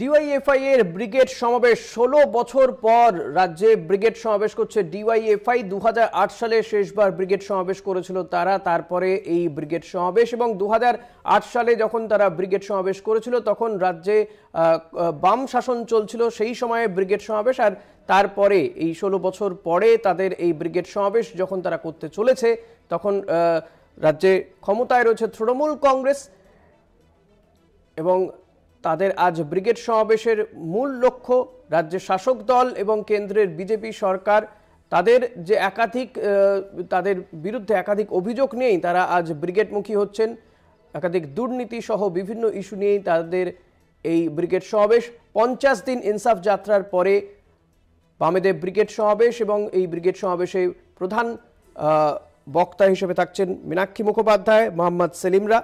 DYFI এর brigade সমাবেশ ষোলো বছর পর রাজ্যে ব্রিগেড সমাবেশ করছে ডিওয়াইএফআই দু সালে শেষবার ব্রিগেড সমাবেশ করেছিল তারা তারপরে এই ব্রিগেড সমাবেশ এবং দু সালে যখন তারা ব্রিগেড সমাবেশ করেছিল তখন রাজ্যে বাম শাসন চলছিল সেই সময়ে ব্রিগেড সমাবেশ আর তারপরে এই ষোলো বছর পরে তাদের এই ব্রিগেড সমাবেশ যখন তারা করতে চলেছে তখন রাজ্যে ক্ষমতায় রয়েছে তৃণমূল কংগ্রেস এবং তাদের আজ ব্রিগেড সমাবেশের মূল লক্ষ্য রাজ্যের শাসক দল এবং কেন্দ্রের বিজেপি সরকার তাদের যে একাধিক তাদের বিরুদ্ধে একাধিক অভিযোগ নিয়েই তারা আজ ব্রিগেডমুখী হচ্ছেন একাধিক দুর্নীতি সহ বিভিন্ন ইস্যু নিয়েই তাদের এই ব্রিগেড সমাবেশ পঞ্চাশ দিন ইনসাফ যাত্রার পরে বামেদের ব্রিগেড সমাবেশ এবং এই ব্রিগেড সমাবেশে প্রধান বক্তা হিসেবে থাকছেন মীনাক্ষী মুখোপাধ্যায় মোহাম্মদ সেলিমরা